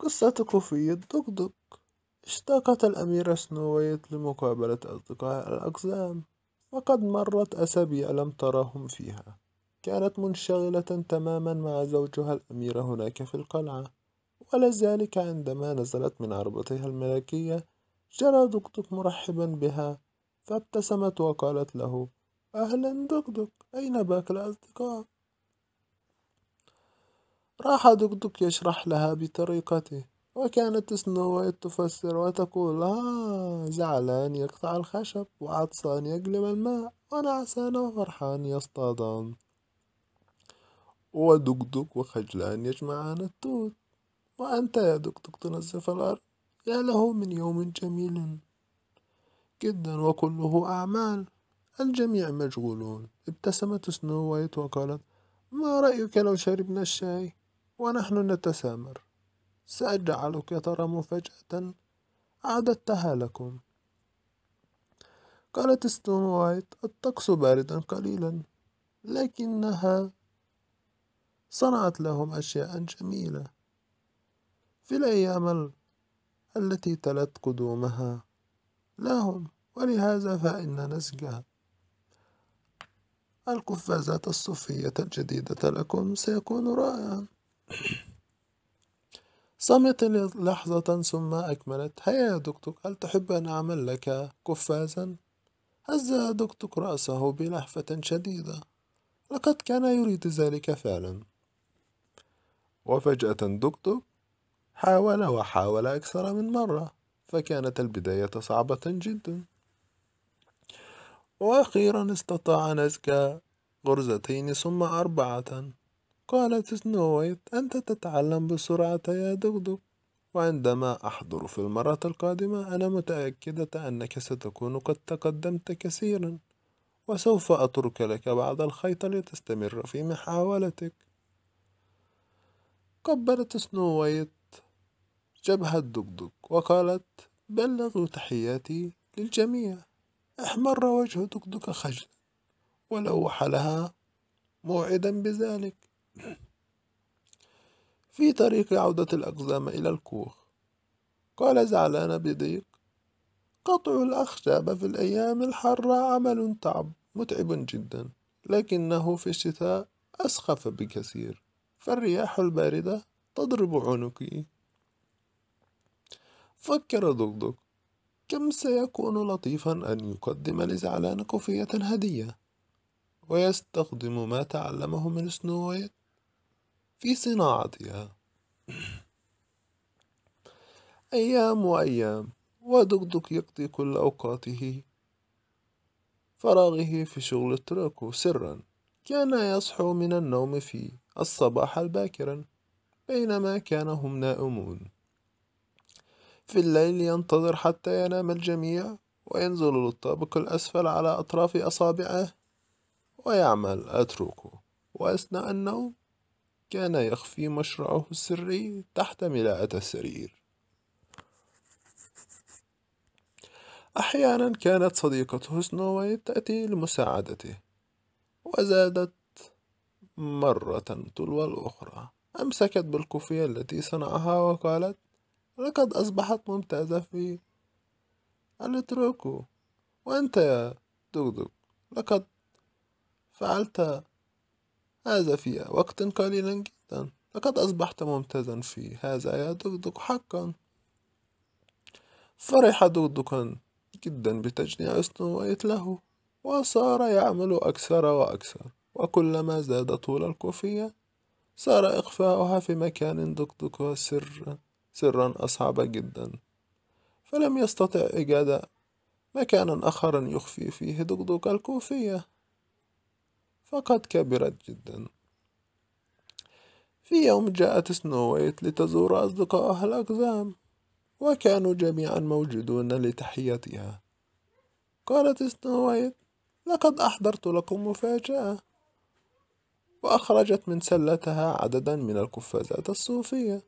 قصتك في دق اشتاقت الأميرة سنويت لمقابلة أصدقاء الأقزام وقد مرت أسابيع لم تراهم فيها كانت منشغلة تماما مع زوجها الأمير هناك في القلعة ولذلك عندما نزلت من عربتها الملكية جرى دقدق مرحبا بها فابتسمت وقالت له أهلا دقدق أين باك الأصدقاء راح دكدك يشرح لها بطريقته وكانت سنو وايت تفسر وتقول آه زعلان يقطع الخشب وعطسان يقلب الماء ونعسان وفرحان يصطادان ودكدك وخجلان يجمعان التوت وأنت يا دكدك تنزف الأرض يا له من يوم جميل جدا وكله أعمال الجميع مشغولون ابتسمت سنو وايت وقالت ما رأيك لو شربنا الشاي ونحن نتسامر سأجعلك ترى مفاجأة أعددتها لكم قالت ستون وايت الطقس باردا قليلا لكنها صنعت لهم أشياء جميلة في الأيام التي تلت قدومها لهم ولهذا فإن نسجها القفازات الصوفية الجديدة لكم سيكون رائعا صمت لحظة ثم أكملت هيا يا دكتور هل تحب أن أعمل لك قفازا؟ هز دكتور رأسه بلهفة شديدة لقد كان يريد ذلك فعلا وفجأة دكتور حاول وحاول أكثر من مرة فكانت البداية صعبة جدا وأخيرا استطاع نسك غرزتين ثم أربعة قالت سنو وايت أنت تتعلم بسرعة يا دغدغ وعندما أحضر في المرة القادمة أنا متأكدة أنك ستكون قد تقدمت كثيرا وسوف أترك لك بعض الخيط لتستمر في محاولتك قبلت سنو وايت جبهة دغدغ وقالت بلغوا تحياتي للجميع احمر وجه دغدغ خجلا ولوح لها موعدا بذلك في طريق عودة الأقزام إلى الكوخ قال زعلان بضيق قطع الأخشاب في الأيام الحارة عمل تعب متعب جدا لكنه في الشتاء أسخف بكثير فالرياح الباردة تضرب عنقي فكر دقدق كم سيكون لطيفا أن يقدم لزعلان كوفية هدية ويستخدم ما تعلمه من سنو وايت في صناعتها أيام وأيام ودكدك يقضي كل أوقاته فراغه في شغل التراكو سرا كان يصحو من النوم في الصباح الباكرا بينما كان هم نائمون في الليل ينتظر حتى ينام الجميع وينزل للطابق الأسفل على أطراف أصابعه ويعمل أتركه وأثناء النوم كان يخفي مشرعه السري تحت ملاءة السرير أحيانا كانت صديقته سنوي تأتي لمساعدته وزادت مرة تلو الأخرى أمسكت بالكوفية التي صنعها وقالت لقد أصبحت ممتازة في الاتروكو وأنت يا دوغدوغ لقد فعلت هذا في وقت قليل جدا لقد أصبحت ممتازا في هذا يا دقدق حقا فرح دقدق جدا بتجنيع سنويت له وصار يعمل أكثر وأكثر وكلما زاد طول الكوفية صار إخفاؤها في مكان دقدق سرا سرا أصعب جدا فلم يستطع إيجاد مكان آخر يخفي فيه دقدق الكوفية فقد كبرت جدا في يوم جاءت سنو وايت لتزور أصدقائها الأقزام وكانوا جميعا موجودون لتحيتها قالت سنو وايت لقد أحضرت لكم مفاجأة وأخرجت من سلتها عددا من القفازات الصوفية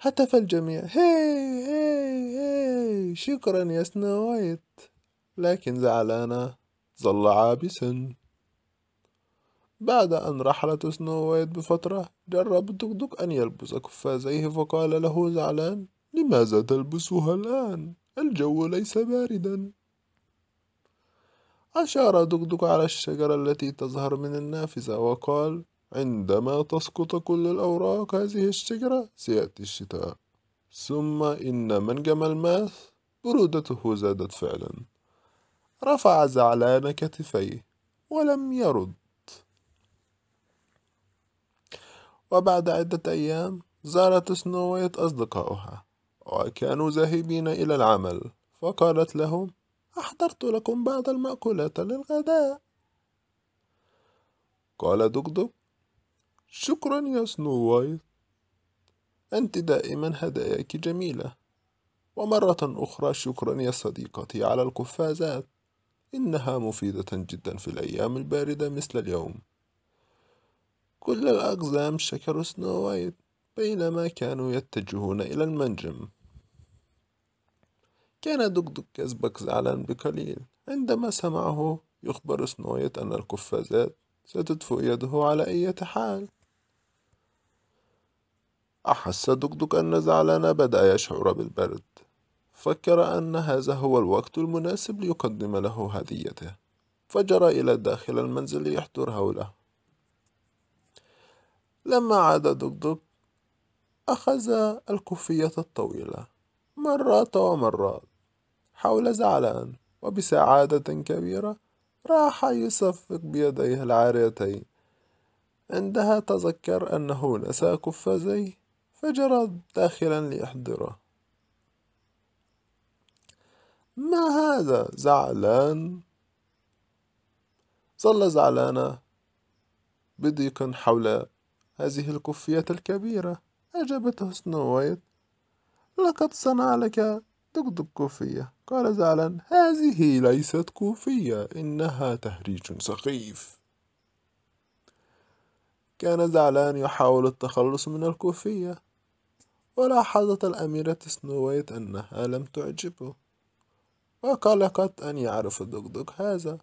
هتف الجميع هاي هاي هاي شكرا يا سنو وايت لكن زعلانة ظل عابسا بعد أن رحلت سنو وايت بفترة جرب الدكدك أن يلبس قفازيه فقال له زعلان لماذا تلبسها الآن؟ الجو ليس باردا أشار دكدك على الشجرة التي تظهر من النافذة وقال عندما تسقط كل الأوراق هذه الشجرة سيأتي الشتاء ثم إن منجم الماس برودته زادت فعلا رفع زعلان كتفيه ولم يرد وبعد عدة أيام زارت سنو وايت أصدقاؤها وكانوا ذاهبين إلى العمل فقالت لهم أحضرت لكم بعض المأكولات للغداء قال دقدق شكرا يا سنو وايت أنت دائما هداياك جميلة ومرة أخرى شكرا يا صديقتي على القفازات إنها مفيدة جدا في الأيام الباردة مثل اليوم كل الأقزام شكروا سنو وايت بينما كانوا يتجهون إلى المنجم كان دكدك كزبك زعلان بقليل عندما سمعه يخبر سنويت أن القفازات ستدفئ يده على أي حال أحس دقدق أن زعلان بدأ يشعر بالبرد فكر أن هذا هو الوقت المناسب ليقدم له هديته فجرى إلى داخل المنزل ليحضر هوله لما عاد دقدق أخذ الكوفية الطويلة مرات ومرات حول زعلان وبسعادة كبيرة راح يصفق بيديه العاريتين عندها تذكر أنه نسى قفازيه فجرى داخلا ليحضره ما هذا زعلان ظل زعلان بضيق حول هذه الكفية الكبيرة أجابته سنو وايت لقد صنع لك دقدق كوفية قال زعلان هذه ليست كوفية إنها تهريج سخيف كان زعلان يحاول التخلص من الكوفية ولاحظت الأميرة سنو وايت أنها لم تعجبه وقلقت أن يعرف دغدغ هذا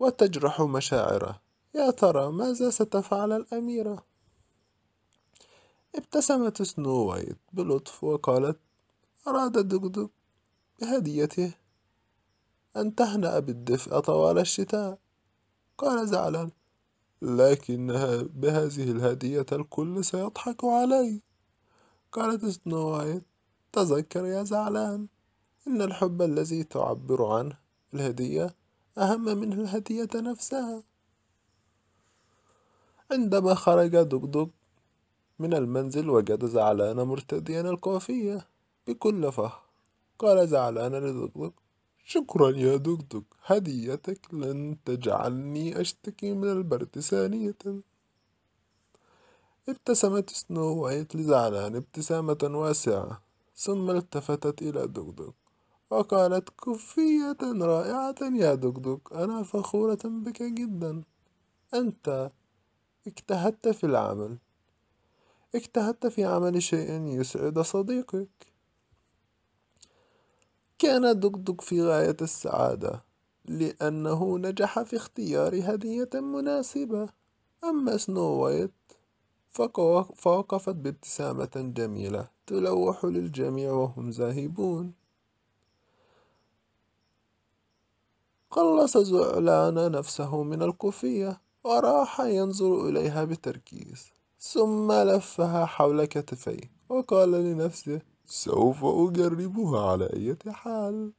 وتجرح مشاعره يا ترى ماذا ستفعل الأميرة؟ ابتسمت سنو وايت بلطف وقالت أراد دقدق بهديته أن تهنأ بالدفء طوال الشتاء قال زعلا لكنها بهذه الهدية الكل سيضحك علي قالت سنو وايت تذكر يا زعلان إن الحب الذي تعبر عنه الهدية أهم من الهدية نفسها عندما خرج دقدق من المنزل وجد زعلان مرتديا القافية بكل فخر قال زعلان لدقدق شكرا يا دقدق هديتك لن تجعلني أشتكي من البرد ثانية ابتسمت سنو وايت لزعلان ابتسامة واسعة ثم التفتت إلى دقدق وقالت كفية رائعة يا دقدق أنا فخورة بك جدا أنت اجتهدت في العمل اجتهدت في عمل شيء يسعد صديقك كان دقدق في غاية السعادة لأنه نجح في اختيار هدية مناسبة أما سنو وايت فوقفت بابتسامة جميلة تلوح للجميع وهم ذاهبون قلص زعلان نفسه من الكوفية وراح ينظر إليها بتركيز ثم لفها حول كتفيه وقال لنفسه سوف أجربها على أي حال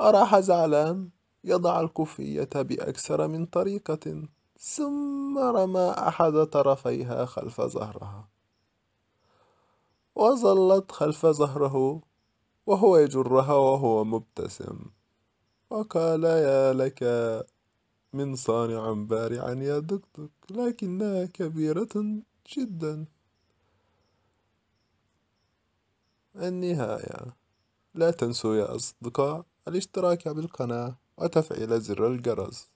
أراح زعلان يضع الكوفية بأكثر من طريقة ثم رمى أحد طرفيها خلف ظهرها وظلت خلف ظهره وهو يجرها وهو مبتسم وقال يا لك من صانع بارع يا دكتور لكنها كبيرة جدا النهاية لا تنسوا يا أصدقاء الاشتراك بالقناة وتفعيل زر الجرس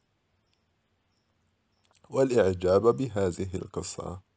والإعجاب بهذه القصة